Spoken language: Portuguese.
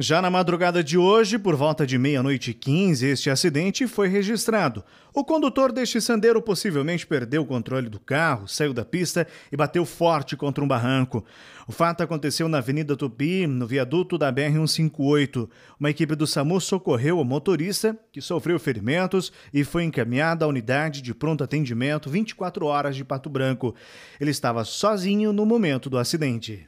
Já na madrugada de hoje, por volta de meia-noite e 15, este acidente foi registrado. O condutor deste sandeiro possivelmente perdeu o controle do carro, saiu da pista e bateu forte contra um barranco. O fato aconteceu na Avenida Tupi, no viaduto da BR-158. Uma equipe do SAMU socorreu o motorista, que sofreu ferimentos e foi encaminhado à unidade de pronto atendimento 24 horas de Pato Branco. Ele estava sozinho no momento do acidente.